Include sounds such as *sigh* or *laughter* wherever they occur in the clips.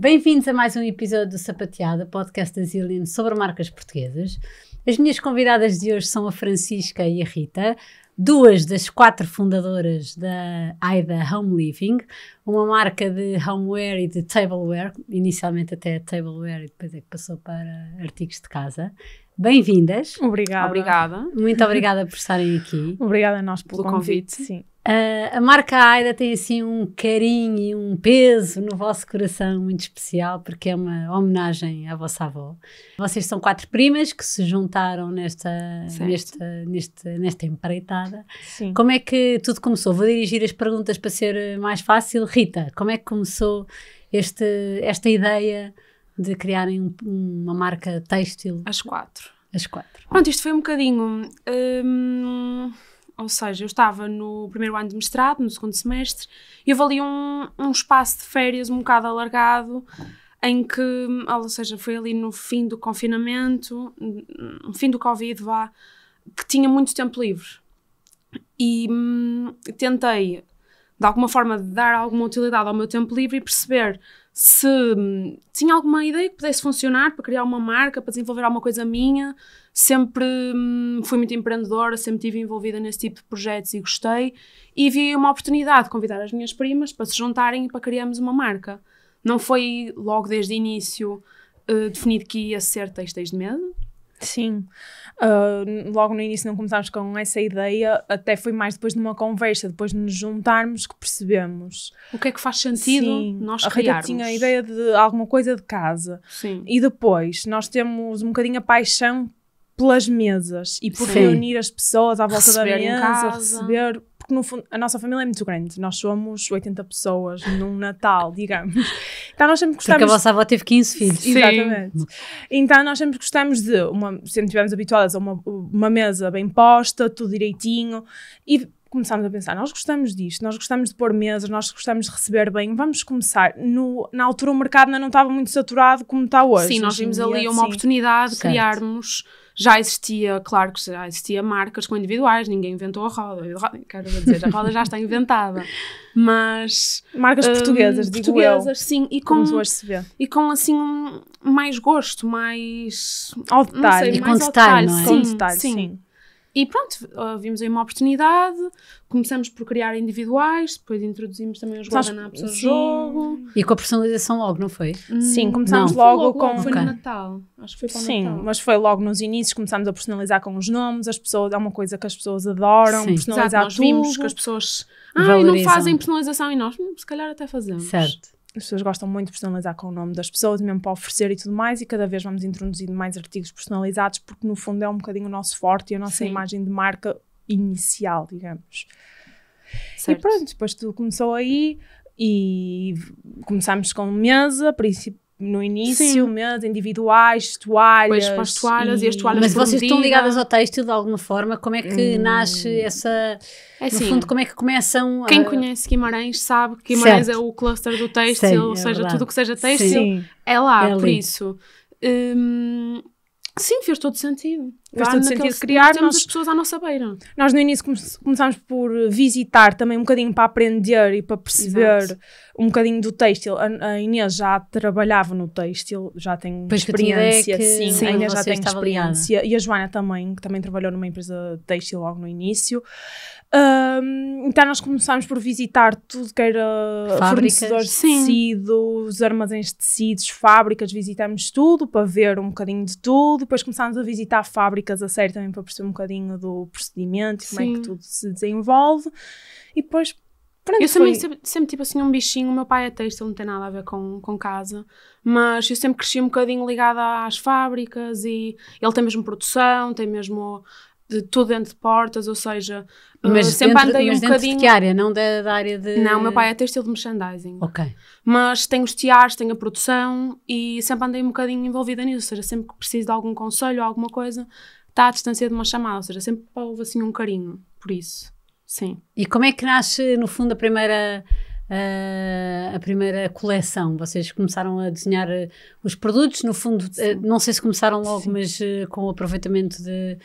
Bem-vindos a mais um episódio do Sapateada, podcast da Zilin sobre marcas portuguesas. As minhas convidadas de hoje são a Francisca e a Rita, duas das quatro fundadoras da AIDA Home Living, uma marca de homeware e de tableware, inicialmente até tableware e depois é que passou para artigos de casa. Bem-vindas. Obrigada. Obrigada. Muito obrigada por estarem aqui. Obrigada a nós pelo, pelo convite. convite. Sim. Uh, a marca Aida tem assim um carinho e um peso no vosso coração muito especial, porque é uma homenagem à vossa avó. Vocês são quatro primas que se juntaram nesta, nesta, nesta, nesta empreitada. Sim. Como é que tudo começou? Vou dirigir as perguntas para ser mais fácil. Rita, como é que começou este, esta ideia de criarem uma marca têxtil? As quatro. As quatro. Pronto, isto foi um bocadinho. Hum ou seja, eu estava no primeiro ano de mestrado, no segundo semestre, e houve ali um, um espaço de férias um bocado alargado, em que, ou seja, foi ali no fim do confinamento, no fim do Covid, vá, que tinha muito tempo livre. E hum, tentei, de alguma forma, dar alguma utilidade ao meu tempo livre e perceber se hum, tinha alguma ideia que pudesse funcionar para criar uma marca, para desenvolver alguma coisa minha. Sempre hum, fui muito empreendedora, sempre estive envolvida nesse tipo de projetos e gostei. E vi uma oportunidade de convidar as minhas primas para se juntarem e para criarmos uma marca. Não foi logo desde o início uh, definido que ia ser Textas de Medo, Sim. Uh, logo no início não começámos com essa ideia, até foi mais depois de uma conversa, depois de nos juntarmos que percebemos. O que é que faz sentido Sim, nós a criarmos? Rita tinha a ideia de alguma coisa de casa. Sim. E depois, nós temos um bocadinho a paixão pelas mesas e por Sim. reunir as pessoas à volta receber da mesa, receber porque no fundo a nossa família é muito grande, nós somos 80 pessoas num Natal, *laughs* digamos. Então nós sempre gostamos. Porque a vossa avó teve 15 filhos. Sim. Exatamente. Então nós sempre gostamos de uma, sempre estivemos habituadas a uma, uma mesa bem posta, tudo direitinho, e começámos a pensar, nós gostamos disto, nós gostamos de pôr mesas, nós gostamos de receber bem, vamos começar. No, na altura o mercado ainda não estava muito saturado como está hoje. Sim, nós vimos ali uma sim. oportunidade de criarmos já existia, claro que já existia marcas com individuais, ninguém inventou a roda. Quero dizer, a roda já está inventada. Mas. Marcas um, eh, portuguesas, digo portuguesas, eu, sim. E com, hoje se vê. E com assim, mais gosto, mais. Ao detalhe. Sei, e mais com detalhe, detalhe, não é? Sim, com detalhe, sim. sim. E pronto, ah, vimos aí uma oportunidade, começamos por criar individuais, depois introduzimos também os guardanapos ao jogo. E com a personalização logo, não foi? Hum. Sim, começámos logo, logo, com... Foi okay. no Natal, acho que foi para o Sim, Natal. mas foi logo nos inícios, começámos a personalizar com os nomes, as pessoas, é uma coisa que as pessoas adoram, Sim. personalizar Exato, nós tudo. vimos que as pessoas, ah, não fazem personalização e nós, hum, se calhar até fazemos. Certo as pessoas gostam muito de personalizar com o nome das pessoas, mesmo para oferecer e tudo mais, e cada vez vamos introduzindo mais artigos personalizados, porque no fundo é um bocadinho o nosso forte e a nossa Sim. imagem de marca inicial, digamos. Certo. E pronto, depois tudo começou aí e começámos com mesa, princípio no início, mesmo, individuais, toalhas. Pois, para as toalhas e, e as toalhas Mas vocês estão ligadas ao têxtil de alguma forma? Como é que hum. nasce essa... É assim, no fundo, como é que começam... Quem conhece Guimarães sabe que Guimarães certo. é o cluster do têxtil, é ou seja, tudo o que seja têxtil é lá, é por isso. Hum, Sim, fez todo sentido. Fez todo sentido criar. Temos nós... as pessoas à nossa beira. Nós no início come começámos por visitar também um bocadinho para aprender e para perceber Exato. um bocadinho do têxtil. A, a, Inês já trabalhava no têxtil, já tem pois experiência. Que... Sim, sim, a Inês já tem experiência. E a Joana também, que também trabalhou numa empresa têxtil logo no início. Um, então nós começámos por visitar tudo que era fábricas. fornecedores Sim. de tecidos, armazéns de tecidos, fábricas, visitámos tudo para ver um bocadinho de tudo, depois começámos a visitar fábricas a sério também para perceber um bocadinho do procedimento, Sim. como é que tudo se desenvolve e depois Pronto, eu também sempre, sempre assim um bichinho, o meu pai é texto, não tem nada a ver com, com casa, mas eu sempre cresci um bocadinho ligada às fábricas e ele tem mesmo produção, tem mesmo de tudo dentro de portas, ou seja, eh, mas sempre dentro, andei mas um bocadinho. De que área? Não da, da, área de. Não, meu pai é textil de merchandising. Ok. Mas tenho os tiares, tenho a produção e sempre andei um bocadinho envolvida nisso, ou seja, sempre que preciso de algum conselho ou alguma coisa, está à distância de uma chamada, ou seja, sempre houve assim um carinho por isso. Sim. E como é que nasce, no fundo, a primeira. Uh, a primeira coleção. Vocês começaram a desenhar uh, os produtos, no fundo, uh, não sei se começaram logo, Sim. mas com o aproveitamento de,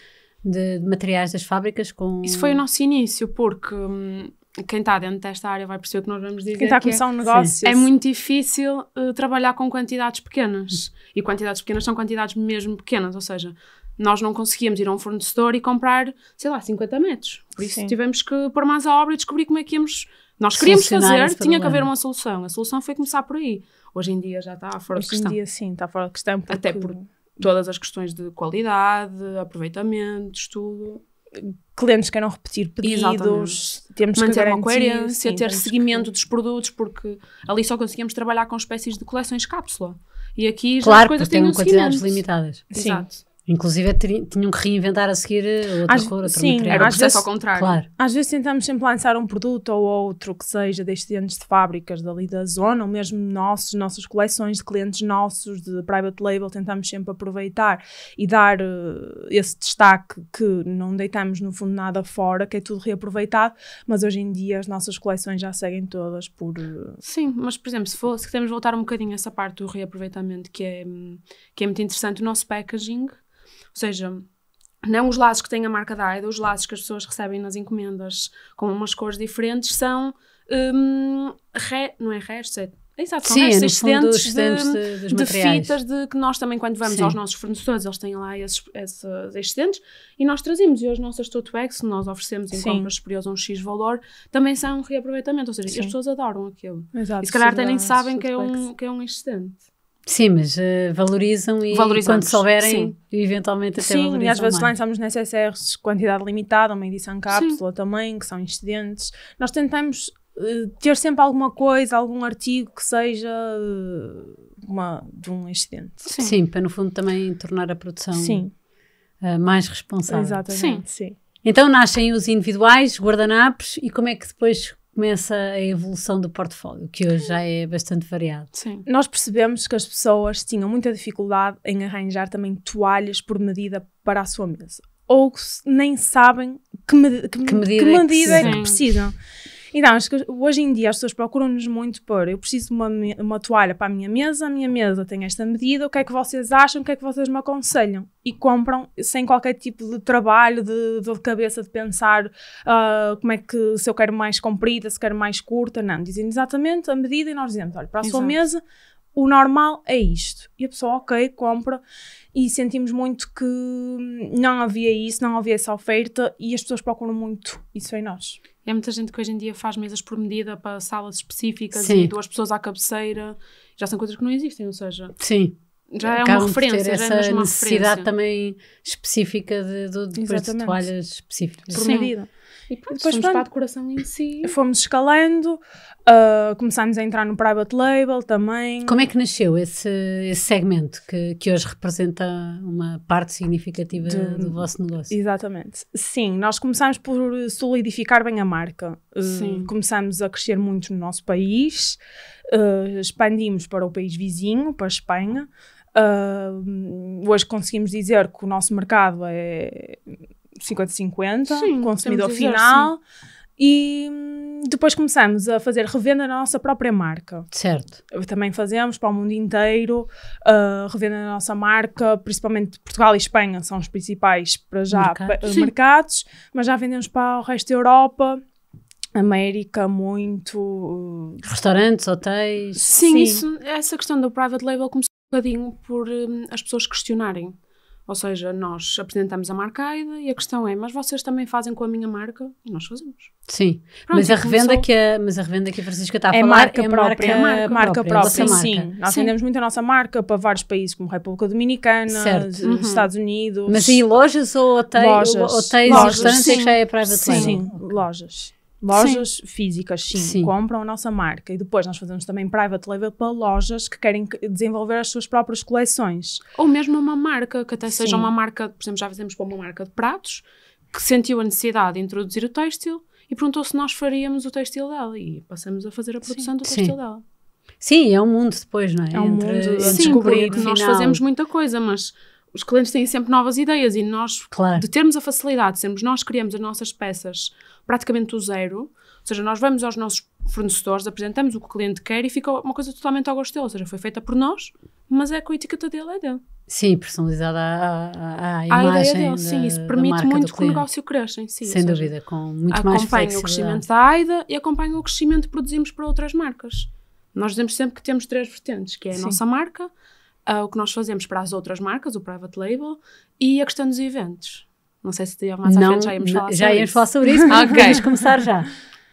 de, de materiais das fábricas com. Isso foi o nosso início, porque hum, quem está dentro desta área vai perceber o que nós vamos dizer. Quem está a é começar é, um negócio. É muito difícil uh, trabalhar com quantidades pequenas. E quantidades pequenas são quantidades mesmo pequenas, ou seja, nós não conseguíamos ir a um fornecedor e comprar, sei lá, 50 metros. Por isso Sim. tivemos que pôr mais a obra e descobrir como é que íamos. Nós queríamos fazer, tinha problema. que haver uma solução. A solução foi começar por aí. Hoje em dia já está fora Hoje de questão. Hoje em dia sim, está fora de questão. Porque... Até porque todas as questões de qualidade, aproveitamento, estudo. Clientes queiram repetir pedidos, Exatamente. temos manter que manter uma coerência, sim, ter seguimento que... dos produtos, porque ali só conseguimos trabalhar com espécies de coleções cápsula. E aqui claro, já as coisas têm um quantidades limitadas. Sim. Exato. Inclusive é tinham que reinventar a seguir eh, outra às, cor, outro sim, material. Era o processo ao contrário. Claro. Às vezes tentamos sempre lançar um produto ou outro que seja destes anos de fábricas dali da zona, ou mesmo nossos, nossas coleções de clientes nossos, de private label, tentamos sempre aproveitar e dar uh, esse destaque que não deitamos no fundo nada fora, que é tudo reaproveitado, mas hoje em dia as nossas coleções já seguem todas por... Uh... Sim, mas por exemplo, se, for, se quisermos voltar um bocadinho a essa parte do reaproveitamento que é, hum, que é muito interessante, o nosso packaging seja, não os laços que têm a marca da AIDA, os laços que as pessoas recebem nas encomendas com umas cores diferentes são um, re, não é resto é Exato, são Sim, restos excedentes de, de, de fitas de, que nós também, quando vamos Sim. aos nossos fornecedores, eles têm lá esses, esses excedentes e nós trazemos. E as nossas tote bags, que nós oferecemos em Sim. compras superiores a um X valor, também são um reaproveitamento. Ou seja, as pessoas adoram aquilo. Exato, e se calhar até nem sabem que é, um, que é um excedente. Sim, mas uh, valorizam e quando souberem, sim. eventualmente até Sim, e às vezes mais. lançamos necessários quantidade limitada, uma edição cápsula sim. também, que são incidentes. Nós tentamos uh, ter sempre alguma coisa, algum artigo que seja uh, uma, de um incidente. Sim. sim. para no fundo também tornar a produção mais responsável. Exatamente, sim. Então nascem os individuais, guardanapos, e como é que depois começa a evolução do portfólio, que hoje já é bastante variado. Sim. Nós percebemos que as pessoas tinham muita dificuldade em arranjar também toalhas por medida para a sua mesa. Ou nem sabem que, med que, que medida, que medida é que, é que precisam. Então, acho que hoje em dia as pessoas procuram-nos muito por eu preciso de uma, uma toalha para a minha mesa, a minha mesa tem esta medida, o que é que vocês acham, o que é que vocês me aconselham? E compram sem qualquer tipo de trabalho, de dor de cabeça, de pensar uh, como é que, se eu quero mais comprida, se quero mais curta, não. Dizem exatamente a medida e nós dizemos, olha, para a Exato. sua mesa o normal é isto. E a pessoa, ok, compra. E sentimos muito que não havia isso, não havia essa oferta e as pessoas procuram muito isso em nós. E há muita gente que hoje em dia faz mesas por medida para salas específicas Sim. e duas pessoas à cabeceira. Já são coisas que não existem, ou seja. Sim. Já é uma referência. Ter essa já é necessidade referência. também específica de, de, de, de toalhas específicas. Por Sim. medida. E pronto, depois fomos pronto, para a decoração em si. Fomos escalando, uh, começámos a entrar no private label também. Como é que nasceu esse, esse segmento que, que hoje representa uma parte significativa de, do vosso negócio? Exatamente. Sim, nós começámos por solidificar bem a marca. Ah, Sim. Uh, começámos a crescer muito no nosso país, uh, expandimos para o país vizinho, para a Espanha. hoje conseguimos dizer que o nosso mercado é 50-50, consumidor final. E hum, depois começamos a fazer revenda na nossa própria marca. Certo. Também fazemos para o mundo inteiro, uh, revenda na nossa marca, principalmente Portugal e Espanha são os principais para já mercados, mercados mas já vendemos para o resto da Europa. América, muito. Hum, Restaurantes, hotéis. Sim, Sim. Isso, essa questão do private label começou um bocadinho por hum, as pessoas questionarem ou seja, nós apresentamos a marca AIDA e a questão é, mas vocês também fazem com a minha marca? E nós fazemos. Sim, Pronto, mas, a revenda que a, mas a revenda que a Francisca está a é falar marca é própria, marca, marca, marca própria, própria. sim. Marca. Nós sim. vendemos muito a nossa marca para vários países, como República Dominicana, uhum. Estados Unidos. Mas em lojas ou hotéis, lojas. hotéis lojas, e restaurantes é já é private sim. sim, lojas. Lojas sim. físicas, sim, sim, compram a nossa marca e depois nós fazemos também private label para lojas que querem desenvolver as suas próprias coleções. Ou mesmo uma marca, que até sim. seja uma marca, por exemplo, já fizemos para uma marca de pratos, que sentiu a necessidade de introduzir o têxtil e perguntou se nós faríamos o têxtil dela e passamos a fazer a produção do têxtil dela. Sim, é um mundo depois, não é? É um Entre mundo a descobrir. Sim, nós fazemos muita coisa, mas os clientes têm sempre novas ideias e nós, claro. de termos a facilidade, sermos nós criamos as nossas peças praticamente do zero, ou seja, nós vamos aos nossos fornecedores, apresentamos o que o cliente quer e fica uma coisa totalmente ao gosto dele, ou seja, foi feita por nós, mas é com a etiqueta dele, é dele. Sim, personalizada à, à, à imagem. ideia dele, da, sim, isso permite muito que o negócio cresça, sim. Sem seja, dúvida, com muito mais Acompanha o crescimento da AIDA e acompanha o crescimento que produzimos para outras marcas. Nós dizemos sempre que temos três vertentes, que é a sim. nossa marca, uh, o que nós fazemos para as outras marcas, o private label, e a questão dos eventos. Não sei se mais à frente já íamos falar já sobre isso. Já íamos falar sobre isso, *laughs* mas okay. começar já.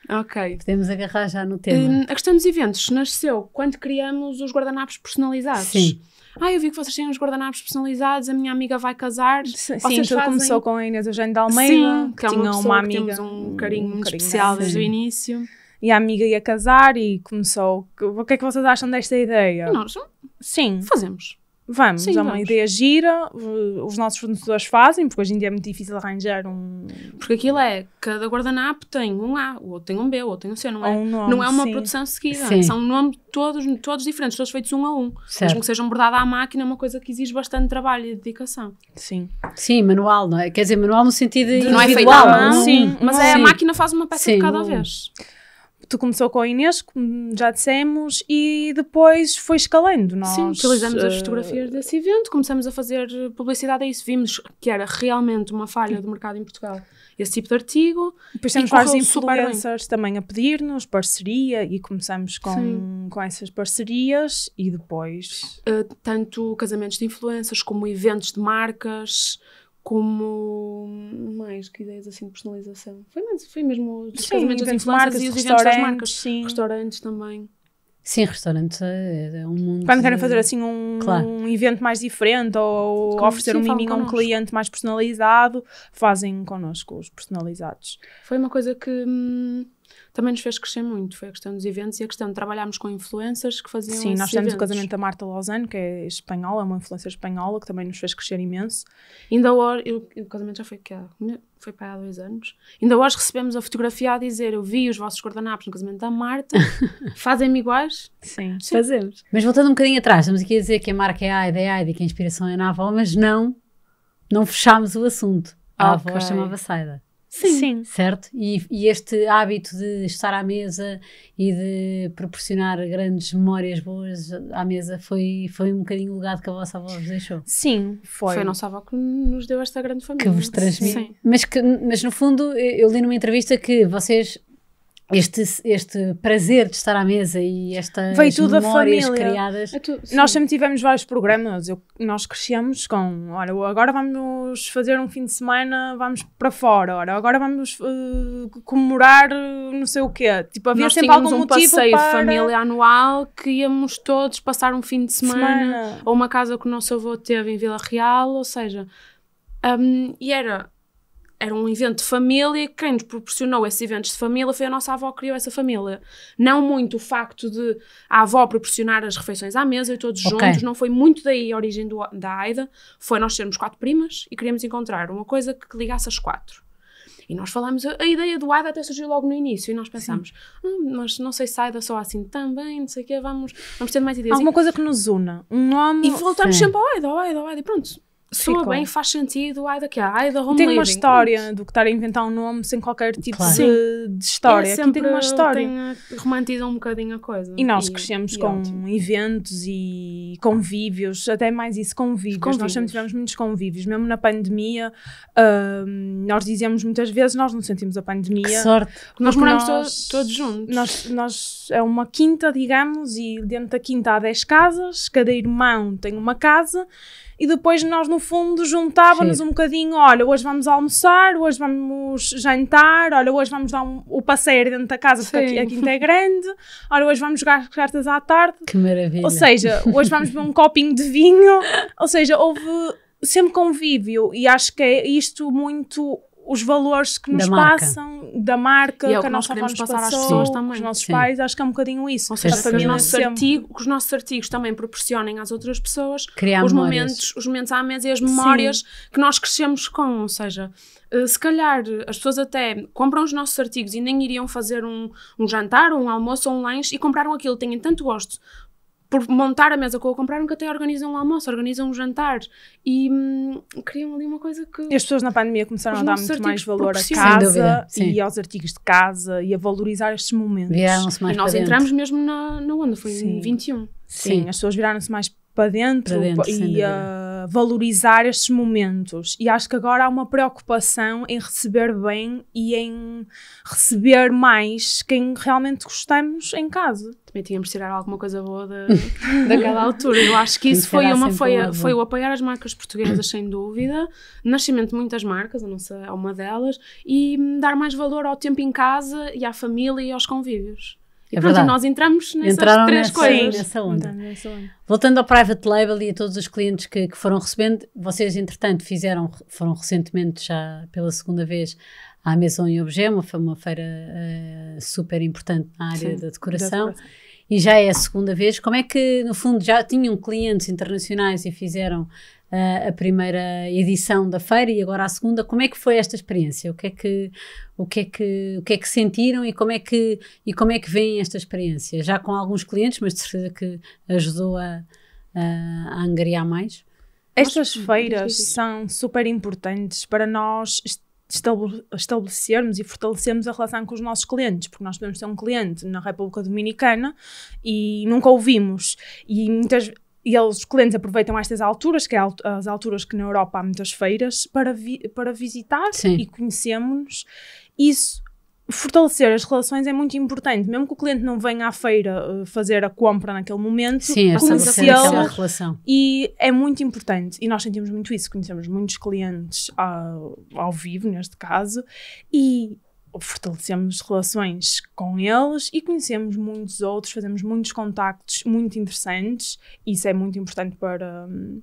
Ok. Podemos agarrar já no tema. Uh, a questão dos eventos nasceu quando criamos os guardanapos personalizados. Sim. Ah, eu vi que vocês têm uns guardanapos personalizados, a minha amiga vai casar. Sim, vocês tudo fazem... começou com a Inês Eugênio de Almeida, Sim, que, que é uma, uma amiga. um carinho, um carinho especial desde o início. E a amiga ia casar e começou. O que é que vocês acham desta ideia? Nós Sim. Fazemos. Vamos, Sim, é uma ideia gira, os nossos fornecedores fazem, porque hoje em dia é muito difícil arranjar um. Porque aquilo é, cada guardanapo tem um A, o outro tem um B, o outro tem um C, não é? Um nome, não é uma sim. produção seguida, sim. são nomes todos, todos diferentes, todos feitos um a um. Certo. Mesmo que sejam bordados à máquina, é uma coisa que exige bastante trabalho e dedicação. Sim. Sim, manual, não é? Quer dizer, manual no sentido de individual. Não é feito à é? mão, sim. mas é, a máquina faz uma peça de cada vez tu começou com a Inês, como já dissemos, e depois foi escalando. Nós, Sim, utilizamos uh... as eh, fotografias desse evento, começamos a fazer publicidade a isso. Vimos que era realmente uma falha do mercado em Portugal esse tipo de artigo. Depois temos vários influencers também a pedir-nos parceria e começamos com, com essas parcerias e depois. Uh, tanto casamentos de influencers como eventos de marcas como mais que ideias assim de personalização. Foi, mais, foi mesmo os sim, casamentos assim marcas e os eventos das marcas, sim. Restaurantes também. Sim, restaurante é, é um mundo. Quando querem fazer assim um, claro. um evento mais diferente ou Como oferecer um miminho a um cliente mais personalizado, fazem connosco os personalizados. Foi uma coisa que. Hum, também nos fez crescer muito. Foi a questão dos eventos e a questão de trabalharmos com influências que faziam Sim, nós temos o casamento da Marta Lausanne, que é espanhola, é uma influência espanhola, que também nos fez crescer imenso. Ainda hoje, o casamento já foi que foi para há dois anos. Ainda hoje recebemos a fotografia a dizer: Eu vi os vossos guardanapos no casamento da Marta, *laughs* fazem-me iguais? Sim, Sim, fazemos. Mas voltando um bocadinho atrás, estamos aqui a dizer que a marca é a Aida, é Aida e que é a inspiração é na avó, mas não, não fechámos o assunto. A okay. avó chamava Saida. Sim. Sim. Certo? E, e, este hábito de estar à mesa e de proporcionar grandes memórias boas à mesa foi, foi um bocadinho o legado que a vossa avó vos deixou. Sim, foi. Foi a nossa avó que nos deu esta grande família. Que vos transmite. Mas, que, mas no fundo, eu li numa entrevista que vocês este, este prazer de estar à mesa e estas Veio tudo memórias a família. criadas. É tu, nós sempre tivemos vários programas. Eu, nós crescemos com, olha, agora vamos fazer um fim de semana, vamos para fora, ora, agora vamos uh, comemorar eh, não sei o quê. Tipo, havia nós sempre algum um motivo passeio para... família anual que íamos todos passar um fim de semana, semana. ou uma casa que o nosso avô teve em Vila Real, ou seja, um, e era era um evento de família, quem nos proporcionou esses eventos de família foi a nossa avó que criou essa família. Não muito o facto de a avó proporcionar as refeições à mesa e todos okay. juntos, não foi muito daí a origem do, da AIDA, foi nós sermos quatro primas e queríamos encontrar uma coisa que ligasse as quatro. E nós falámos, a, ideia do AIDA até surgiu logo no início, e nós pensámos, hum, mas não sei se AIDA só assim também, não sei o quê, vamos, vamos ter mais ideias. Alguma e, coisa que nos una, um nome... E voltamos sempre ao AIDA, ao AIDA, ao AIDA, e pronto soa bem, faz sentido, ai daqui a, ai da home Tem living. uma história do que estar a inventar um nome sem qualquer tipo claro. de, de, história. sempre Aqui tem uma história. Tem, romantiza um bocadinho a coisa. E nós e, crescemos e com ótimo. eventos e convívios, até mais isso, convívios. convívios. Nós sempre tivemos muitos convívios, mesmo na pandemia, uh, nós dizemos muitas vezes, nós não sentimos a pandemia. Que sorte. Porque nós moramos nós, to todos juntos. Nós, nós, é uma quinta, digamos, e dentro da quinta há 10 casas, cada irmão tem uma casa e depois nós, no fundo, juntávamos um bocadinho: olha, hoje vamos almoçar, hoje vamos jantar, olha, hoje vamos dar um, o passeio dentro da casa, porque porque a quinta é grande, olha, hoje vamos jogar cartas à tarde. Que maravilha! Ou seja, hoje vamos beber um copinho de vinho. Ou seja, houve sempre convívio e acho que é isto muito os valores que nos da passam da marca e é que, que nós queremos passar passou, às pessoas também. Os nossos Sim. pais, acho que é um bocadinho isso. Ou seja, que, os nossos artigo, que os nossos artigos também proporcionem às outras pessoas Criar os momentos, os momentos à mesa e as memórias Sim. que nós crescemos com, ou seja, eh, se calhar as pessoas até compram os nossos artigos e nem iriam fazer um, um jantar, um almoço ou um lanche e compraram aquilo, têm tanto gosto por montar a mesa que eu vou comprar, nunca até organizam um almoço, organizam um jantar e hum, criam ali uma coisa que. E as pessoas na pandemia começaram a dar muito mais valor à casa e aos artigos de casa e a valorizar estes momentos. Viraram-se mais e nós entramos dentro. mesmo na, na onda, foi Sim. em 21. Sim. Sim. as pessoas viraram-se mais para dentro, para dentro e a valorizar estes momentos. E acho que agora há uma preocupação em receber bem e em receber mais quem realmente gostamos em casa. Também tínhamos de tirar alguma coisa boa da, *laughs* daquela altura. Eu acho que isso foi, uma, foi, foi o apoiar as marcas portuguesas, sem dúvida, nascimento de muitas marcas, a nossa é uma delas, e dar mais valor ao tempo em casa e à família e aos convívios. É e nós entramos nessas três nessa, coisas. Nessa onda. nessa onda. Voltando ao private label e a todos os clientes que, que, foram recebendo, vocês entretanto fizeram, foram recentemente já pela segunda vez à Maison em Obgema, foi uma feira uh, super importante na área Sim, da decoração, e já é a segunda vez. Como é que, no fundo, já tinham clientes internacionais e fizeram uh, a primeira edição da feira e agora a segunda. Como é que foi esta experiência? O que é que o que é que o que é que sentiram e como é que e como é que vem esta experiência? Já com alguns clientes, mas de certeza que ajudou a, a, a angariar mais. Estas feiras são super importantes para nós estabelecermos e fortalecermos a relação com os nossos clientes, porque nós podemos ter um cliente na República Dominicana e nunca ouvimos. E muitas e eles, os clientes aproveitam estas alturas, que é as alturas que na Europa há muitas feiras, para, vi, para visitar Sim. e conhecemos-nos. Isso, fortalecer as relações é muito importante. Mesmo que o cliente não venha à feira eh, fazer a compra naquele momento, Sim, é é é conhecê-lo relação. E é muito importante. E nós sentimos muito isso. Conhecemos muitos clientes ao, ao vivo, neste caso, e fortalecemos relações com eles e conhecemos muitos outros, fazemos muitos contactos muito interessantes. Isso é muito importante para. Hum,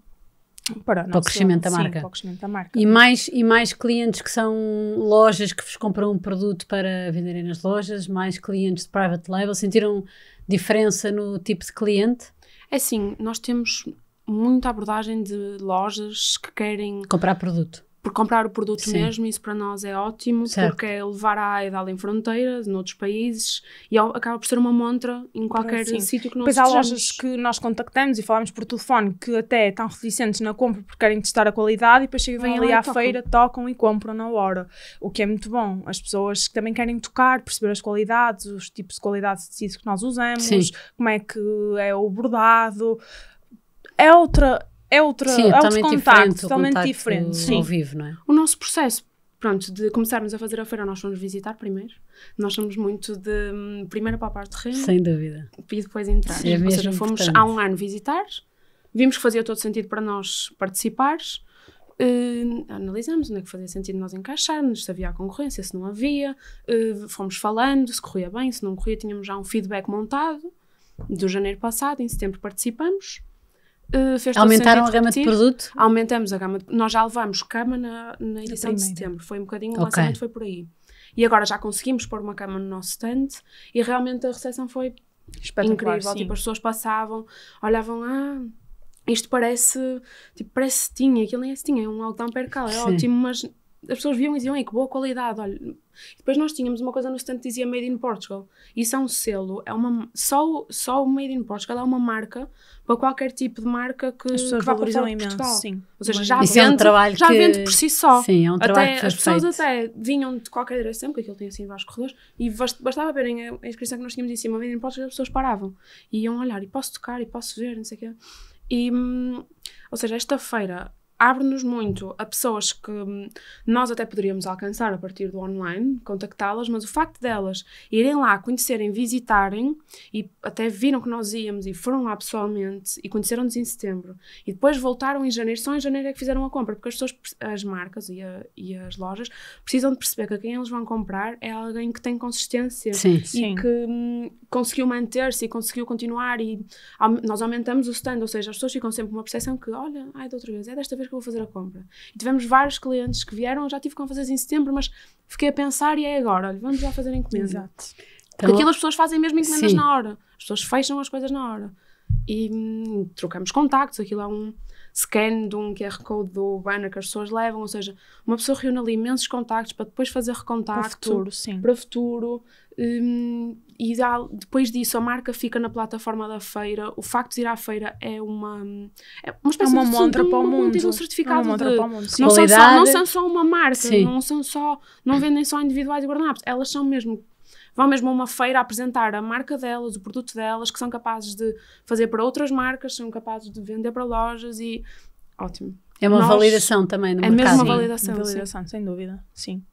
para, para, o crescimento da marca. para o crescimento da marca. E mais, e mais clientes que são lojas que vos compram um produto para venderem nas lojas, mais clientes de private label. Sentiram diferença no tipo de cliente? É assim, nós temos muita abordagem de lojas que querem comprar produto por comprar o produto Sim. mesmo, isso para nós é ótimo, certo. porque é levar a e além fronteiras, noutros países, e acaba por ser uma montra em qualquer Sim. sítio que nós Pois há lojas que nós contactamos e falamos por telefone que até estão reticentes na compra porque querem testar a qualidade e depois chegam vêm ah, ali à tocam. feira, tocam e compram na hora, o que é muito bom. As pessoas que também querem tocar, perceber as qualidades, os tipos de qualidade de tecido que nós usamos, Sim. como é que é o bordado. É outra, é, é, é outro, sim, é outro contacto, totalmente contacto diferente. Sim. Ao vivo, não é? O nosso processo pronto, de começarmos a fazer a feira, nós fomos visitar primeiro. Nós somos muito de hum, primeiro para a parte terreno. Sem dúvida. E depois entrar. Sim, é Ou seja, fomos importante. há um ano visitar, vimos que fazia todo sentido para nós participar. Uh, eh, analisamos onde é que fazia sentido nós encaixarmos, se havia a concorrência, se não havia, uh, fomos falando, se corria bem, se não corria, tínhamos já um feedback montado do janeiro passado, em setembro participamos, eh, Aumentaram a gama de produto? Aumentamos a gama. De, nós já levamos cama na, na edição de setembro. Foi um bocadinho, okay. o lançamento foi por aí. E agora já conseguimos pôr uma cama no nosso stand e realmente a recepção foi incrível. Sim. Tipo, as pessoas passavam, olhavam, ah, isto parece, tipo, parece tinha aquilo nem é tinha é um altão percal, é ótimo, mas as pessoas viam e diziam, que boa qualidade, olha. E depois nós tínhamos uma coisa no stand que dizia Made in Portugal. Isso é um selo, é uma, só, só o Made in Portugal é uma marca para qualquer tipo de marca que, as pessoas que vá valorizam imenso, Portugal. sim. Ou seja, já, vende, é um trabalho já que... vende por si só. Sim, é um trabalho até, As pessoas feito. até vinham de qualquer direção, porque aquilo tem assim vários corredores, e bastava verem a inscrição que nós tínhamos em cima, Made in Portugal, as pessoas paravam. E iam olhar, e posso tocar, e posso ver, não sei o quê. E, hum, ou seja, esta feira abre-nos muito a pessoas que hum, nós até poderíamos alcançar a partir do online, contactá-las, mas o facto delas irem lá, conhecerem, visitarem e até viram que nós íamos e foram lá pessoalmente e conheceram-nos em setembro e depois voltaram em janeiro, só em janeiro é que fizeram a compra, porque as pessoas, as marcas e, a, e as lojas precisam de perceber que quem eles vão comprar é alguém que tem consistência sim, e sim. que hum, conseguiu manter-se e conseguiu continuar e nós aumentamos o stand, ou seja, as pessoas ficam sempre com uma percepção que, olha, ai, da outra vez, é desta vez vez que eu vou fazer a compra. E tivemos vários clientes que vieram, eu já tive com fazer em setembro, mas fiquei a pensar e é agora, olha, vamos já fazer a encomenda. Exato. Porque então, aquilo as pessoas fazem mesmo encomendas sim. na hora. As pessoas fecham as coisas na hora. E hum, trocamos contactos, aquilo é um scan de um QR Code do banner que as pessoas levam, ou seja, uma pessoa reúne ali imensos contactos para depois fazer recontacto. Para futuro, sim. Para futuro. Hum, e depois disso a marca fica na plataforma da feira. O facto de ir à feira é uma, é uma espécie é uma de montra para o mundo. é um certificado uma de, para o mundo. Não, são só, não são só uma marca, Sim. não são só, não vendem só individuais e guardanapos, elas são mesmo vão mesmo a uma feira a apresentar a marca delas, o produto delas, que são capazes de fazer para outras marcas, são capazes de vender para lojas e ótimo. É uma Nós, validação também no é mercado. É mesmo uma validação. Sim, validação, sim. sem dúvida, sim.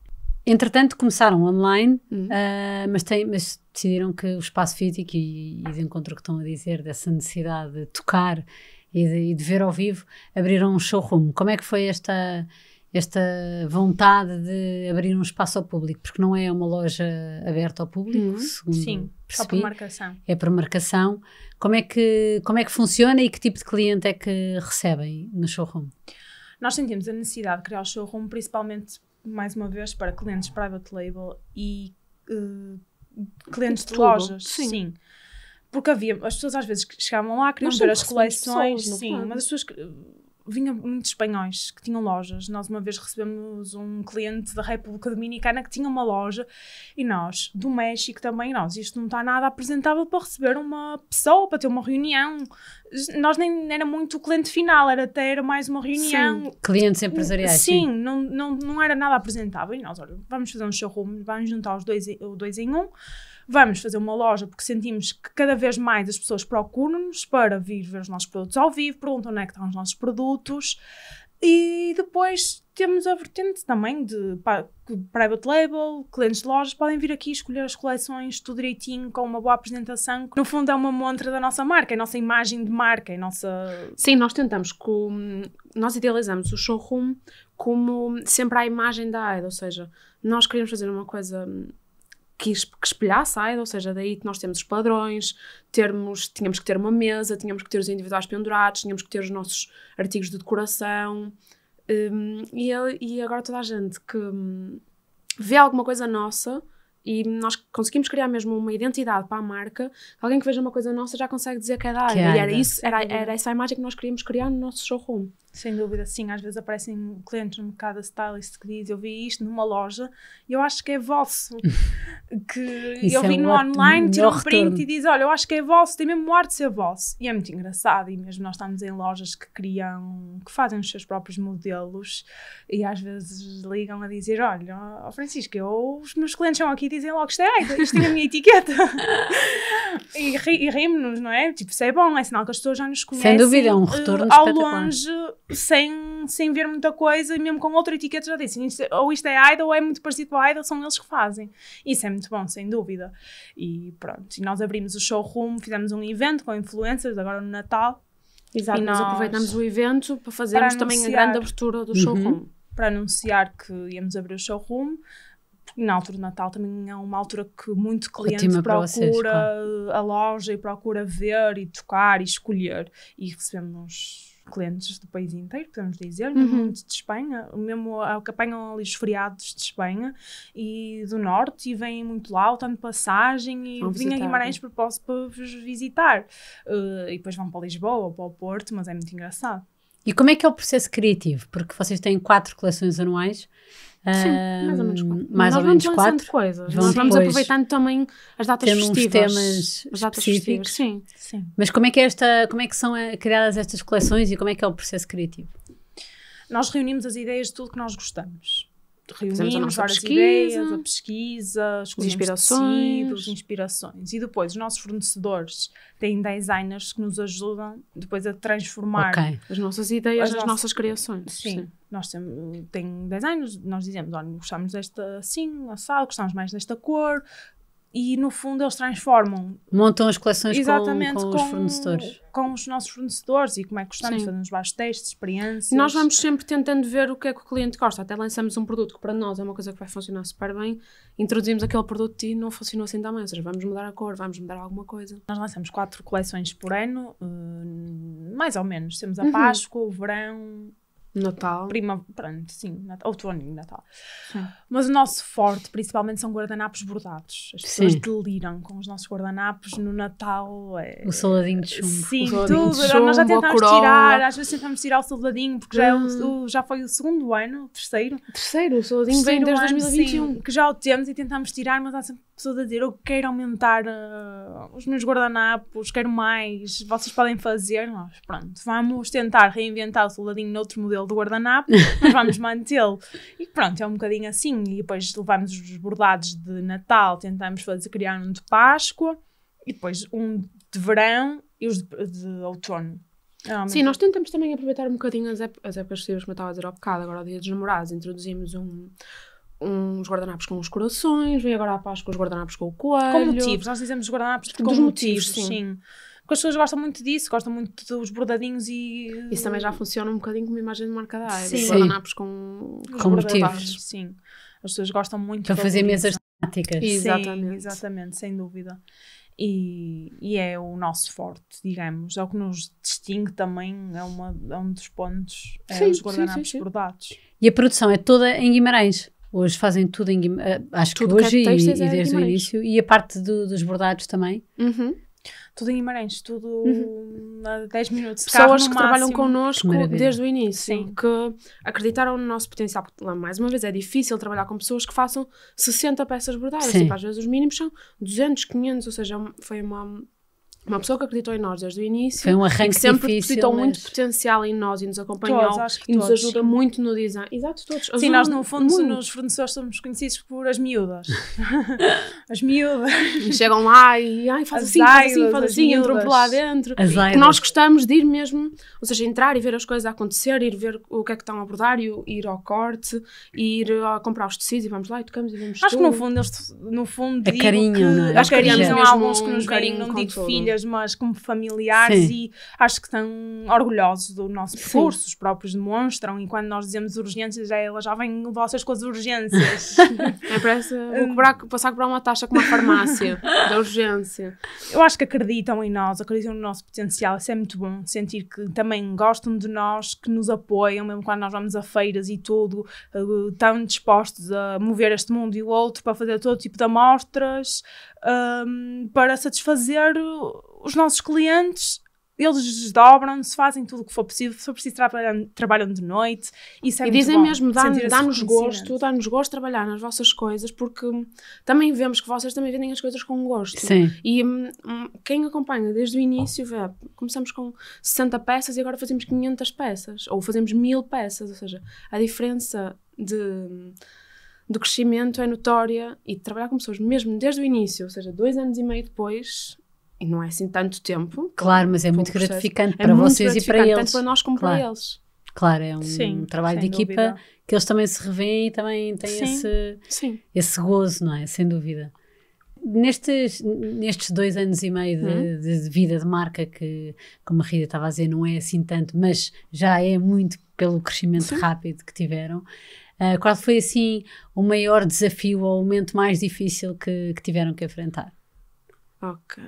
Entretanto, começaram online, uhum. uh, mas, tem, mas, decidiram que o espaço físico e, e de encontro que estão a dizer, dessa necessidade de tocar e de, e de, ver ao vivo, abriram um showroom. Como é que foi esta, esta vontade de abrir um espaço ao público? Porque não é uma loja aberta ao público, uhum. segundo Sim, percebi, só por marcação. É por marcação. Como é, que, como é que funciona e que tipo de cliente é que recebem no showroom? Nós sentimos a necessidade de criar o showroom principalmente mais uma vez, para clientes private label e uh, clientes de, de lojas. Sim. sim. Porque havia, as pessoas às vezes chegavam lá, queriam ver as coleções, pessoas, sim, mas as pessoas vinha muitos espanhóis que tinham lojas. Nós uma vez recebemos um cliente da República Dominicana que tinha uma loja e nós, do México também, nós, isto não está nada apresentável para receber uma pessoa, para ter uma reunião. Nós nem era muito o cliente final, era até era mais uma reunião. Sim, clientes empresariais. Sim, sim, Não, não, não era nada apresentável. E nós, olha, vamos fazer um showroom, vamos juntar os dois, o dois em um vamos fazer uma loja porque sentimos que cada vez mais as pessoas procuram-nos para vir ver os nossos produtos ao vivo, perguntam onde é que estão os nossos produtos. E depois temos a vertente também de private label, clientes de lojas podem vir aqui escolher as coleções tudo direitinho, com uma boa apresentação. No fundo é uma montra da nossa marca, é a nossa imagem de marca, é a nossa... Sim, nós tentamos, com... nós idealizamos o showroom como sempre a imagem da AIDA, ou seja, nós queremos fazer uma coisa que, espelhasse a ou seja, daí que nós temos os padrões, termos, tínhamos que ter uma mesa, tínhamos que ter os individuais pendurados, tínhamos que ter os nossos artigos de decoração. Um, e, e, agora toda a gente que hum, vê alguma coisa nossa e nós conseguimos criar mesmo uma identidade para a marca, alguém que veja uma coisa nossa já consegue dizer que é da AIDA. É e era, isso, era, uhum. era essa a imagem que nós queríamos criar no nosso showroom. Sem dúvida, sim. Às vezes aparecem clientes no mercado stylist que diz eu vi isto numa loja e eu acho que é vosso. *laughs* que Isso eu é vi é no online, tira um print retorno. e diz olha, eu acho que é vosso, tem mesmo o ar de ser vosso. E é muito engraçado. E mesmo nós estamos em lojas que criam, que fazem os seus próprios modelos e às vezes ligam a dizer olha, oh Francisco, eu, os meus clientes são aqui e dizem logo isto é, isto tem a minha etiqueta. *laughs* e, ri, e rimos-nos, não é? Tipo, isso é bom, é sinal que as pessoas já nos conhecem. Sem dúvida, é um retorno uh, ao longe sem, sem ver muita coisa, mesmo com outra etiqueta já disse, isto, é, ou isto é idol ou é muito parecido com idol, são eles que fazem. Isso é muito bom, sem dúvida. E pronto, e nós abrimos o showroom, fizemos um evento com influencers, agora no Natal. Exato, nós, nós aproveitamos o evento para fazermos para também a grande abertura do uhum. showroom. Para anunciar que íamos abrir o showroom na altura do Natal também é uma altura que muito cliente procura vocês, a loja e procura ver e tocar e escolher. E recebemos clientes do país inteiro, podemos dizer, uhum. de Espanha, mesmo ah, que apanham ali os feriados de Espanha e do norte e vêm muito lá, o tanto de passagem e vão vim visitar, a Guimarães por propósito para vos visitar. Uh, e depois vão para Lisboa ou para o Porto, mas é muito engraçado. E como é que é o processo criativo? Porque vocês têm quatro coleções anuais Sim, mais ou menos quatro. Mais Nós ou menos quatro. coisas. Vamos Nós vamos aproveitando também as datas temos festivas. temas as datas específicos. sim. sim. Mas como é que é esta, como é que são eh, criadas estas coleções e como é que é o processo criativo? Nós reunimos as ideias de tudo que nós gostamos reunimos várias pesquisa, ideias, a pesquisa, escolhemos inspirações. tecidos, inspirações. E depois os nossos fornecedores têm designers que nos ajudam depois a transformar okay. as nossas ideias, as, as nossas, nossas criações. Sim. sim. Nós temos tem designers, nós dizemos, olha, gostamos desta assim, assado, gostamos mais desta cor, e no fundo eles transformam. Montam as coleções Exatamente, com, com, com os fornecedores. Com os nossos fornecedores e como é que gostamos, fazemos vários testes, experiências. Nós vamos sempre tentando ver o que é que o cliente gosta. Até lançamos um produto que para nós é uma coisa que vai funcionar super bem, introduzimos aquele produto e não funcionou assim também. Ou seja, vamos mudar a cor, vamos mudar alguma coisa. Nós lançamos quatro coleções por ano, eh, mais ou menos. Temos a uhum. Páscoa, uhum. o verão, Natal. Prima, pronto, sim, Natal, outono Natal. Sim. Mas o nosso forte, principalmente, são guardanapos bordados. As pessoas sim. deliram com os nossos guardanapos no Natal. É... O soldadinho de chumbo. Sim, tudo. De chumbo, Nós já tentámos tirar, às vezes tentámos tirar o soldadinho, porque já, é o, hum. o, já foi o segundo ano, o terceiro. Terceiro, o soldadinho terceiro vem desde ano, 2021. Sim, que já o temos e tentámos tirar, mas há sempre pessoas a dizer eu quero aumentar uh, os meus guardanapos, quero mais, vocês podem fazer. Nós, pronto, vamos tentar reinventar o soldadinho noutro modelo de guardanapo, mas vamos *laughs* mantê-lo. E pronto, é um bocadinho assim. E depois levamos os bordados de Natal, tentamos fazer, criar um de Páscoa, e depois um de verão e os de, de outono. Ah, Sim, nós tentamos também aproveitar um bocadinho as, ép as épocas que eu estava a dizer ao bocado, agora o dia dos namorados, introduzimos um uns guardanapos com os corações, veio agora à Páscoa os guardanapos com o coelho. Com motivos, nós dizemos guardanapos tipo, com motivos, motivos, sim. sim. Porque as pessoas gostam muito disso, gostam muito dos bordadinhos e. Isso também já funciona um bocadinho como imagem de marca da Sim. Os guardanapos com, com, com motivos. Sim. As pessoas gostam muito. Para fazer mesas temáticas. Sim, exatamente, sem dúvida. E, e, é o nosso forte, digamos. É o que nos distingue também, é, uma, é um dos pontos, é sim, os guardanapos sim, sim, bordados. E a produção é toda em Guimarães? Hoje fazem tudo em Guimarães, eh, acho tudo que hoje que e, e, é desde o início. E a parte do, dos bordados também. Uhum. Tudo em Guimarães, tudo uhum. a 10 minutos. Pessoas que máximo. trabalham connosco desde o início, Sim. que acreditaram no nosso potencial. mais uma vez, é difícil trabalhar com pessoas que façam 60 peças bordadas. Tipo, às vezes os mínimos são 200, 500, ou seja, é foi uma uma pessoa que acreditou em nós desde o início. Foi um arranque que sempre difícil, acreditou mas... muito potencial em nós e nos acompanhou todos, e nos ajuda muito no design. Exato, todos. sim, nós no fundo muito. nos fornecedores somos conhecidos por as miúdas. *laughs* as miúdas. E chegam lá e ai, faz as assim, faz assim, faz assim, entram por lá dentro. nós gostamos de ir mesmo, ou seja, entrar e ver as coisas a acontecer, ir ver o que é que estão a abordar, e ir ao corte, ir a ah, comprar os tecidos e vamos lá e tocamos e vemos Acho tudo. que no fundo, eles, no fundo, a carinho, não é? Acho que carinho, mesmo alguns que nos carinho, não digo filha mas como familiares, Sim. e acho que estão orgulhosos do nosso percurso, os próprios demonstram, e quando nós dizemos urgências, elas já vêm vocês com as urgências. *laughs* é, parece cobrar, passar a cobrar uma taxa com uma farmácia *laughs* da urgência. Eu acho que acreditam em nós, acreditam no nosso potencial, isso é muito bom, sentir que também gostam de nós, que nos apoiam, mesmo quando nós vamos a feiras e tudo, estão eh, dispostos a mover este mundo e o outro para fazer todo tipo de amostras, um, para satisfazer os nossos clientes eles desdobram-se, fazem tudo o que for possível, se for preciso trabalham, trabalham de noite. Isso é e dizem bom, mesmo, dá-nos dá gosto, dá-nos gosto trabalhar nas vossas coisas, porque também vemos que vocês também vendem as coisas com gosto. Sim. E um, hum, quem acompanha desde o início vê, começamos com 60 peças e agora fazemos 500 peças, ou fazemos 1000 peças, ou seja, a diferença de do crescimento é notória e trabalhar com pessoas mesmo desde o início, ou seja, dois anos e meio depois, e não é assim tanto tempo. Claro, mas é muito processo, gratificante é para é vocês gratificante, e para eles. Tanto para nós como claro. para eles. Claro, é um Sim, trabalho de equipa dúvida. que eles também se revêem e também têm Sim. Esse, Sim. esse gozo, não é? Sem dúvida. Nestes, nestes dois anos e meio de, uhum. de vida de marca, que, como a Rita estava a dizer, não é assim tanto, mas já é muito pelo crescimento rápido que tiveram. Ah, qual foi assim o maior desafio ou o momento mais difícil que, que tiveram que enfrentar? Ok,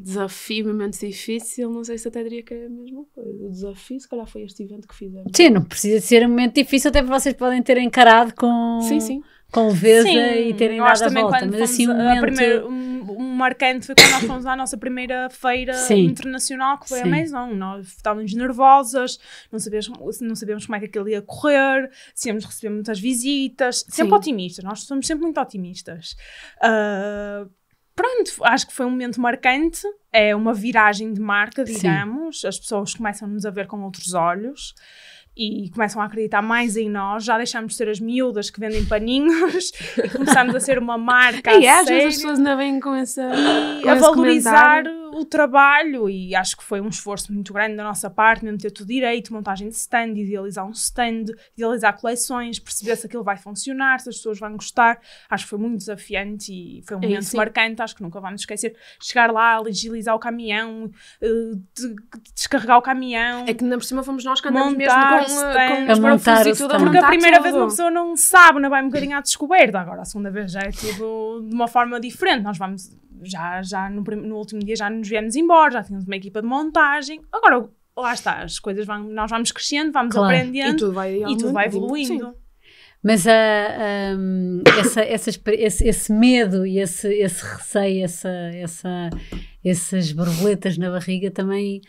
desafio, momento difícil, não sei se até diria que é a mesma coisa. O desafio, se calhar, foi este evento que fizemos. Sim, não precisa de ser um momento difícil, até vocês podem ter encarado com, sim, sim. com leveza e terem dado a volta. Mas assim, um momento... um um marcante foi quando nós fomos à nossa primeira feira Sim. internacional, que foi Sim. a Maison. Nós estávamos nervosas, não sabíamos, não sabíamos como é que aquilo ia correr, se íamos receber muitas visitas. Sempre Sim. otimistas, nós somos sempre muito otimistas. Uh, pronto, acho que foi um momento marcante. É uma viragem de marca, digamos. As pessoas começam-nos a ver com outros olhos e começam a acreditar mais em nós. Já deixamos de ser as miúdas que vendem paninhos *laughs* e começamos a ser uma marca. E às vezes as pessoas ainda vêm com essa. E com a valorizar o trabalho. E acho que foi um esforço muito grande da nossa parte, mesmo ter tudo direito, montagem de stand, idealizar um stand, idealizar coleções, perceber se aquilo vai funcionar, se as pessoas vão gostar. Acho que foi muito desafiante e foi um momento marcante. Acho que nunca vamos esquecer. Chegar lá, agilizar o caminhão, eh, descarregar o caminhão. É que na por cima fomos nós que andamos montar, mesmo eh, com, a os montar e tudo, porque a primeira vez uma pessoa não sabe, não vai um bocadinho à descoberta. Agora, a segunda vez já é tudo de uma forma diferente. Nós vamos, já, já no, no último dia já nos viemos embora, já tínhamos uma equipa de montagem. Agora, lá está, as coisas vão, nós vamos crescendo, vamos claro. aprendendo e tudo vai, e tudo vai evoluindo. Sim. Mas uh, ah, um, essa, essa, esse, esse, medo e esse, esse receio, essa, essa, essas borboletas na barriga também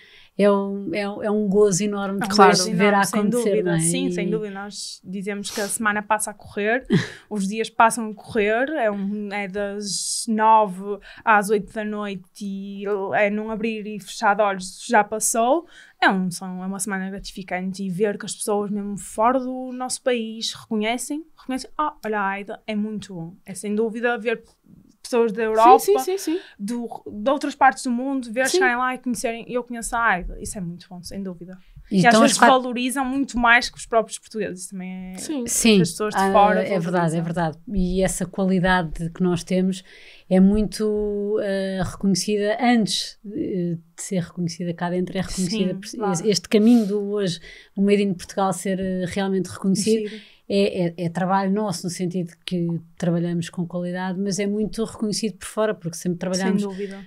é um, é, um, é um gozo enorme de é claro, ver enorme, a acontecer. Dúvida, é? Sim, sem dúvida. Nós dizemos que a semana passa a correr, *laughs* os dias passam a correr, é, um, é das nove às oito da noite e é não abrir e fechar de olhos, já passou. É, um, são, é uma semana gratificante e ver que as pessoas, mesmo fora do nosso país, reconhecem, reconhecem, ah, oh, olha a Aida, é muito bom. É sem dúvida ver pessoas da Europa, sim, sim, sim, do, de outras partes do mundo, ver chegarem lá e conhecerem, eu conheço a ah, AIDA. Isso é muito bom, sem dúvida. E, e então às vezes quatro... valorizam muito mais que os próprios portugueses também. É, sim, sim. As pessoas de ah, fora. É verdade, é verdade. E essa qualidade que nós temos é muito uh, reconhecida antes de ser reconhecida cá dentro, é reconhecida. Sim, por, claro. Este caminho do hoje, o Made in Portugal ser eh, realmente reconhecido. Sim é, é, é, trabalho nosso, no sentido que trabalhamos com qualidade, mas é muito reconhecido por fora, porque sempre trabalhamos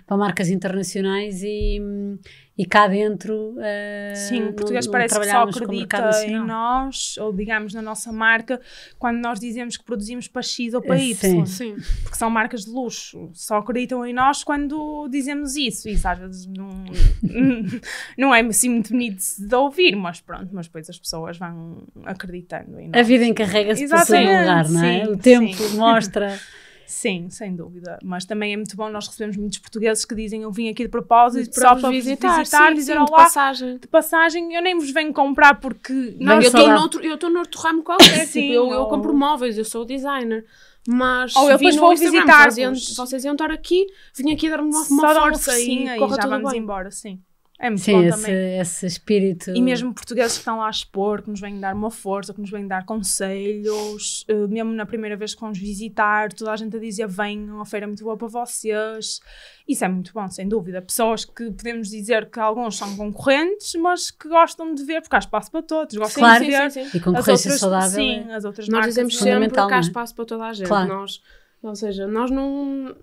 para marcas internacionais e, hum, e cá dentro. Uh, Sim, o português não, parece que só acredita assim, em nós, ou digamos na nossa marca, quando nós dizemos que produzimos para X ou para eh, Y. Sim. Sim. Porque são marcas de luxo. Só acreditam em nós quando dizemos isso. Isso às vezes não, *laughs* não é assim muito bonito de ouvir, mas pronto, mas depois as pessoas vão acreditando em nós. A vida encarrega-se do seu lugar, não é? Sim, o tempo sim. mostra. *laughs* Sim, sem dúvida. Mas também é muito bom, nós recebemos muitos portugueses que dizem eu vim aqui de propósito só para visitar, visitar sim, dizer sim, olá. De passagem. De passagem, eu nem vos venho comprar porque... Não, eu estou noutro, eu noutro ramo qualquer, *laughs* tipo, sim, tipo, eu, ou... eu compro móveis, eu sou designer. Mas ou eu depois vou visitar vocês, iam estar aqui, vim aqui dar-me uma, uma força uma e, já vamos bem. embora, sim. É muito Sim, bom esse, também. esse espírito. E mesmo portugueses que estão lá a expor, que nos vêm dar uma força, que nos vêm dar conselhos, eh, mesmo na primeira vez que vamos visitar, toda a gente a dizer: venham, a feira é muito boa para vocês. Isso é muito bom, sem dúvida. Pessoas que podemos dizer que alguns são concorrentes, mas que gostam de ver, porque há espaço para todos. Gostam claro, de ver. Sim, sim, sim. E concorrência outras, saudável. Sim, é. as outras Nós dizemos sempre que há é? espaço para toda a gente. Claro. Nós, ou seja, nós não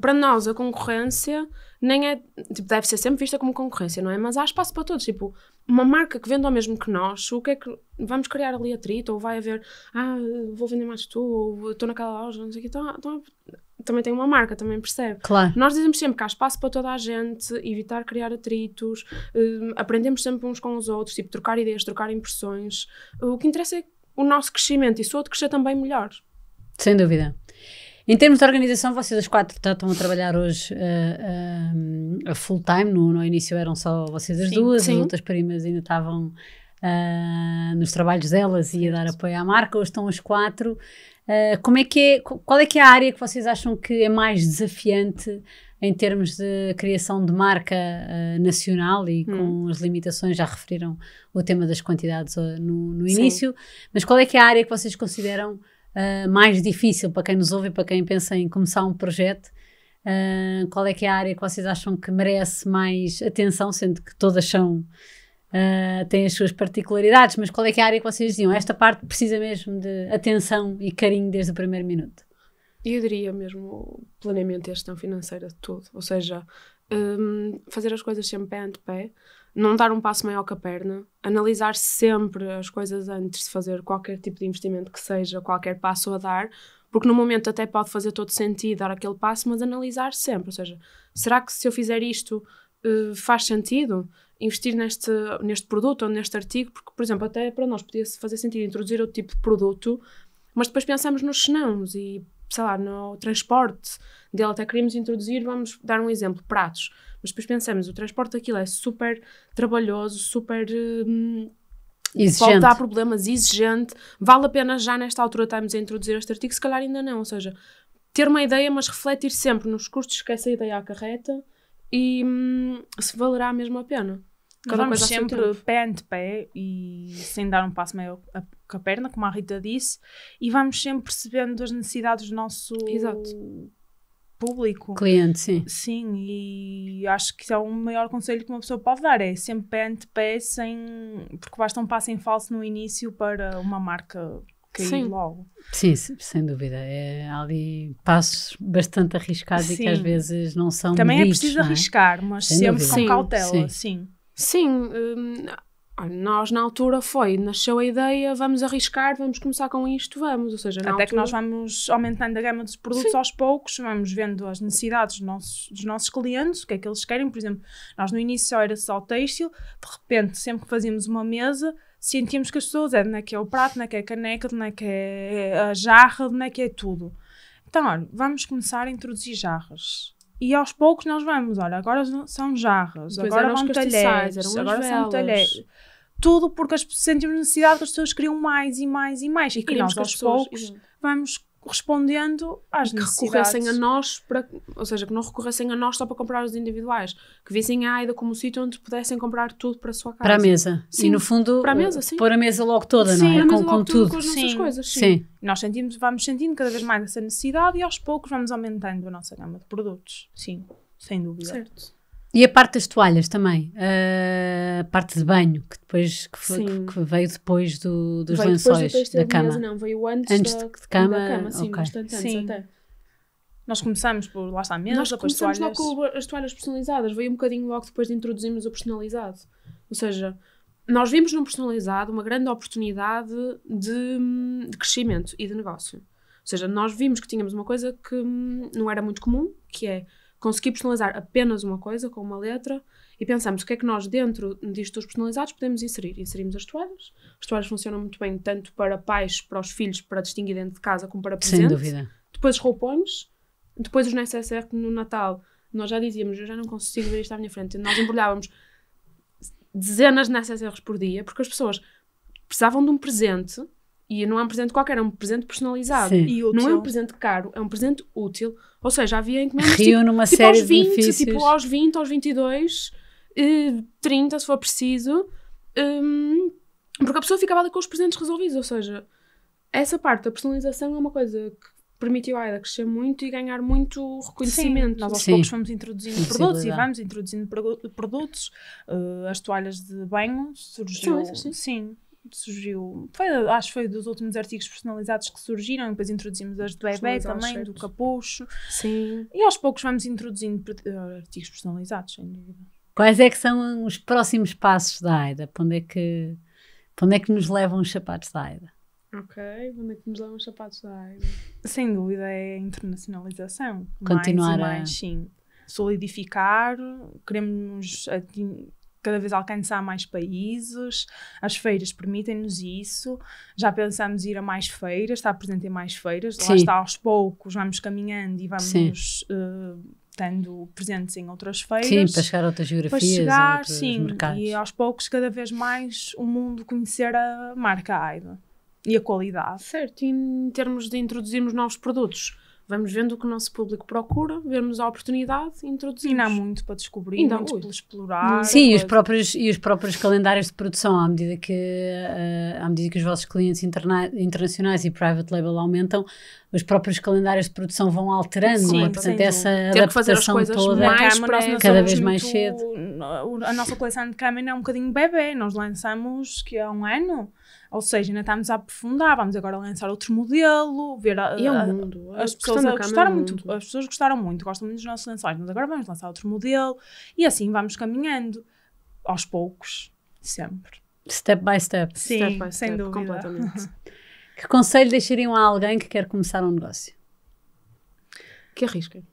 para nós a concorrência nem é, tipo, deve ser sempre vista como concorrência, não é? Mas há espaço para todos, tipo, uma marca que vende ao mesmo que nós, o que é que vamos criar ali atrito, ou vai haver, ah, vou vender mais tu, ou estou naquela loja, não sei o que, então, então, também tem uma marca, também percebe. Claro. Nós dizemos sempre que há espaço para toda a gente, evitar criar atritos, hum, aprendemos sempre uns com os outros, tipo, trocar ideias, trocar impressões, o que interessa é o nosso crescimento, e se o outro crescer também melhor. Sem dúvida. Em termos de organização, vocês as quatro tá, estão a trabalhar hoje eh, eh, a uh, full time, no, no, início eram só vocês as sim, duas, sim. as outras primas ainda estavam uh, nos trabalhos delas e a dar apoio à marca, hoje estão as quatro. como é que é, qual é que é a área que vocês acham que é mais desafiante em termos de criação de marca uh, nacional e hum. com as limitações, já referiram o tema das quantidades uh, no, no, início, Sim. mas qual é que é a área que vocês consideram eh, mais difícil para quem nos ouve e para quem pensa em começar um projeto? Uh, qual é que é a área que vocês acham que merece mais atenção, sendo que todas são uh, têm as suas particularidades, mas qual é que é a área que vocês diziam? Esta parte precisa mesmo de atenção e carinho desde o primeiro minuto. Eu diria mesmo planeamento e gestão financeira de tudo, ou seja, um, ehm, fazer as coisas sempre pé ante pé, não dar um passo maior que a perna, analisar sempre as coisas antes de fazer qualquer tipo de investimento que seja, qualquer passo a dar, porque no momento até pode fazer todo sentido dar aquele passo, mas analisar sempre, ou seja, será que se eu fizer isto eh, faz sentido investir neste, neste produto ou neste artigo? Porque, por exemplo, até para nós podia fazer sentido introduzir outro tipo de produto, mas depois pensamos nos senãos e, sei lá, no transporte dele até queríamos introduzir, vamos dar um exemplo, pratos mas depois pensamos, o transporte daquilo é super trabalhoso, super. Hum, exigente. Volta a problemas, exigente. Vale a pena já nesta altura estarmos a introduzir este artigo? Se calhar ainda não. Ou seja, ter uma ideia, mas refletir sempre nos custos que essa ideia acarreta e hum, se valerá mesmo a pena. Cada Vamos sempre pé ante pé e sem dar um passo maior com a perna, como a Rita disse, e vamos sempre percebendo as necessidades do nosso Exato público. Cliente, sim. Sim, e acho que isso é o maior conselho que uma pessoa pode dar, é sempre pé ante pé, sem, porque basta um passo em falso no início para uma marca cair sim. logo. Sim, sem dúvida. É, há ali passos bastante arriscados sim. e que às vezes não são Também é medidos, é preciso é? arriscar, mas sem sempre dúvida. com sim, cautela, sim. Sim, hum, nós na altura foi, nasceu a ideia, vamos arriscar, vamos começar com isto, vamos. Ou seja, Até altura... que nós vamos aumentando a gama dos produtos Sim. aos poucos, vamos vendo as necessidades dos nossos, dos nossos clientes, o que é que eles querem. Por exemplo, nós no início era só têxtil, de repente, sempre que fazíamos uma mesa, sentíamos que as pessoas é de onde é que é o prato, de onde é que é a caneca, de onde é que é a jarra, de onde é que é tudo. Então, olha, vamos começar a introduzir jarras e aos poucos nós vamos, olha, agora são jarras, pois agora vão talheres, agora velas. são talheres. Tudo porque as, sentimos necessidade que as pessoas queriam mais e mais e mais. E, e nós, aos pessoas, poucos, uhum. vamos correspondendo às que necessidades. recorressem a nós, para, ou seja, que não recorressem a nós só para comprar os individuais, que vissem a AIDA como sítio onde pudessem comprar tudo para a sua casa. Para a mesa. Sim, e no fundo, para a mesa, sim. pôr a mesa logo toda, sim, não é? com, com tudo. Com as sim. coisas, sim. sim. Nós sentimos, vamos sentindo cada vez mais essa necessidade e aos poucos vamos aumentando a nossa gama de produtos. Sim, sem dúvida. Certo. E a parte das toalhas também, eh, a parte de banho, que depois que, foi, que veio depois do, dos veio lençóis depois da, cama. não, veio antes, antes da, de, cama, da cama, sim, okay. bastante antes até. Nós começámos por lá está a mesa, Nós depois começamos toalhas. logo com as toalhas personalizadas, veio um bocadinho logo depois de introduzirmos o personalizado. Ou seja, nós vimos no personalizado uma grande oportunidade de, hum, de crescimento e de negócio. Ou seja, nós vimos que tínhamos uma coisa que hum, não era muito comum, que é conseguir personalizar apenas uma coisa com uma letra e pensamos o que é que nós dentro disto dos personalizados podemos inserir. Inserimos as toalhas. As toalhas funcionam muito bem tanto para pais, para os filhos, para distinguir dentro de casa como para presentes Sem dúvida. Depois os roupões, depois os necessaire é que no Natal nós já dizíamos, eu já não consigo ver isto à minha frente. Nós embrulhávamos dezenas de necessaires por dia porque as pessoas precisavam de um presente e não é um presente qualquer, é um presente personalizado. e Não é um presente caro, é um presente útil. Ou seja, havia encomendas Rio tipo, numa tipo série aos 20, tipo aos 20, aos 22, 30 eh, se for preciso. Hum, porque a pessoa ficava ali com os presentes resolvidos. Ou seja, essa parte da personalização é uma coisa que permitiu a AIDA crescer muito e ganhar muito reconhecimento. Sim, nós aos Sim. poucos fomos introduzindo produtos e vamos introduzindo produtos. Uh, as toalhas de banho surgiu. Sim, sim. sim surgiu, foi, acho que foi dos últimos artigos personalizados que surgiram, depois introduzimos as do bebê também, do capucho. Sim. E aos poucos vamos introduzindo eh, artigos personalizados, sem dúvida. Quais é que são os próximos passos da AIDA? Para onde é que, onde é que nos levam os sapatos da AIDA? Ok, onde é que nos levam os sapatos da AIDA? Sem dúvida é a internacionalização. Continuar mais e mais, a... sim. Solidificar, queremos eh, cada vez alcançar mais países, as feiras permitem-nos isso, já pensamos ir a mais feiras, estar presente em mais feiras, Sim. lá está aos poucos, vamos caminhando e vamos estando eh, presentes em outras feiras. Sim, para chegar a outras geografias, para chegar, outros sim, mercados. E aos poucos, cada vez mais, o mundo conhecer a marca AIDA e a qualidade. Certo, e em termos de introduzirmos novos produtos, Vamos vendo o que o nosso público procura, vemos a oportunidade e introduzimos. Ainda há muito para descobrir, ainda muito para explorar. Sim, e os, próprios, e os próprios calendários de produção, à medida que, uh, à medida que os vossos clientes interna internacionais e private label aumentam, os próprios calendários de produção vão alterando, sim, é? portanto, essa Ter adaptação toda mais Câmara, é cada vez mais cedo. A nossa coleção de Câmara é um bocadinho bebê, nós lançamos que há é um ano ou seja, ainda estamos a aprofundar, vamos agora lançar outro modelo, ver a, e é mundo. as pessoas a, é gostaram muito, mundo. as pessoas gostaram muito, gostam muito dos nossos lençóis, mas agora vamos lançar outro modelo e assim vamos caminhando aos poucos, sempre. Step by step. Sim, step by sem step, dúvida. completamente. *laughs* que conselho deixariam a alguém que quer começar um negócio? Que arrisquem.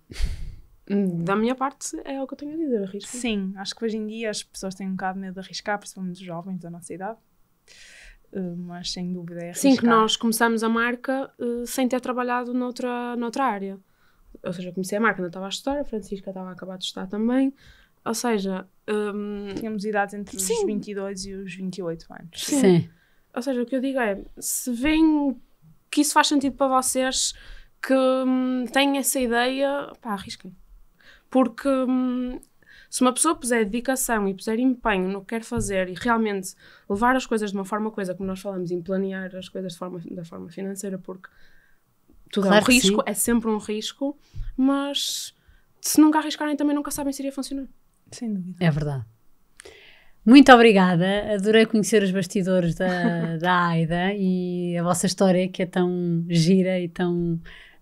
Da minha parte, é o que eu tenho a dizer, arrisquem. Sim, acho que hoje em dia as pessoas têm um bocado de medo de arriscar, principalmente os jovens da nossa idade. Hum, mas sem dúvida é arriscar. Sim, que nós começamos a marca eh, sem ter trabalhado noutra, noutra área. Ou seja, comecei a marca, ainda estava a estudar, a Francisca estava a acabar de estudar também. Ou seja... Um... Tínhamos idades entre os 22 e os 28 anos. Sim. Sim. Ou seja, o que eu digo é, se vem que isso faz sentido para vocês, que hum, têm essa ideia, pá, arrisquem. Porque hum, se uma pessoa puser dedicação e puser empenho no que quer fazer e realmente levar as coisas de uma forma coisa, como nós falamos, em planear as coisas forma, da forma financeira, porque tudo claro é um risco, sim. é sempre um risco, mas se nunca arriscarem também nunca sabem se iria funcionar. Sem dúvida. É verdade. Muito obrigada, adorei conhecer os bastidores da, *laughs* da AIDA e a vossa história que é tão gira e tão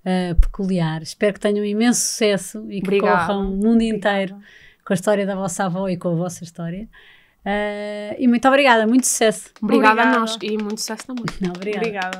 uh, peculiar. Espero que tenham imenso sucesso e que Obrigado. corram o mundo Obrigado. inteiro com a história da vossa avó e com a vossa história. Uh, e muito obrigada, muito sucesso. Obrigada, obrigada, a nós e muito sucesso também. Obrigada. obrigada.